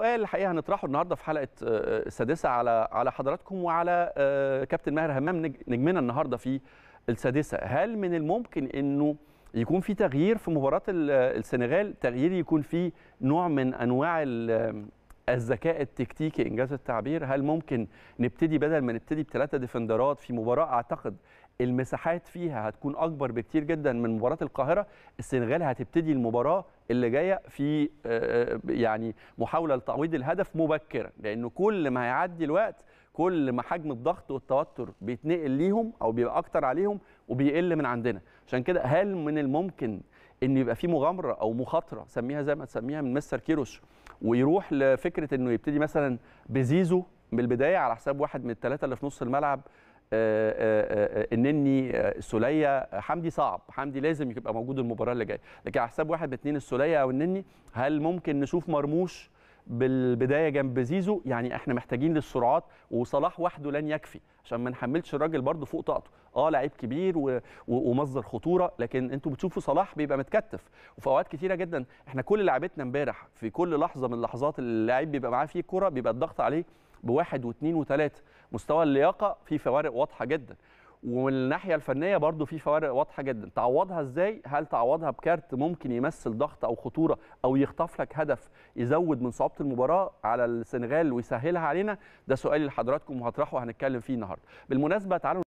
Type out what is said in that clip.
سؤال الحقيقه هنطرحه النهارده في حلقه آه، السادسه على على حضراتكم وعلى آه، كابتن ماهر همام نجمنا النهارده في السادسه هل من الممكن انه يكون في تغيير في مباراه السنغال تغيير يكون فيه نوع من انواع الذكاء التكتيكي انجاز التعبير هل ممكن نبتدي بدل ما نبتدي بثلاثه ديفندرات في مباراه اعتقد المساحات فيها هتكون اكبر بكتير جدا من مباراه القاهره السنغال هتبتدي المباراه اللي جايه في آه، آه، يعني محاوله لتعويض الهدف مبكرا لان كل ما هيعدي الوقت كل ما حجم الضغط والتوتر بيتنقل ليهم او بيبقى اكتر عليهم وبيقل من عندنا عشان كده هل من الممكن ان يبقى في مغامره او مخاطره سميها زي ما تسميها من مستر كيروش ويروح لفكره انه يبتدي مثلا بزيزو من البدايه على حساب واحد من الثلاثه اللي في نص الملعب آه، آه، آه، النني السوليه حمدي صعب حمدي لازم يبقى موجود المباراه اللي جايه لكن على حساب واحد من اثنين السوليه او النني هل ممكن نشوف مرموش بالبدايه جنب زيزو يعني احنا محتاجين للسرعات وصلاح وحده لن يكفي عشان ما نحملش الراجل برده فوق طاقته اه لعيب كبير و... ومصدر خطوره لكن انتوا بتشوفوا صلاح بيبقى متكتف وفي اوقات كتيره جدا احنا كل لعبتنا امبارح في كل لحظه من لحظات اللاعب بيبقى معاه فيه الكره بيبقى الضغط عليه بواحد واثنين وثلاثه مستوى اللياقه في فوارق واضحه جدا ومن الناحيه الفنيه برضو في فوارق واضحه جدا تعوضها ازاي هل تعوضها بكارت ممكن يمثل ضغط او خطوره او يخطف لك هدف يزود من صعوبه المباراه على السنغال ويسهلها علينا ده سؤالي لحضراتكم وهطرحه وهنتكلم فيه النهارده بالمناسبه تعالوا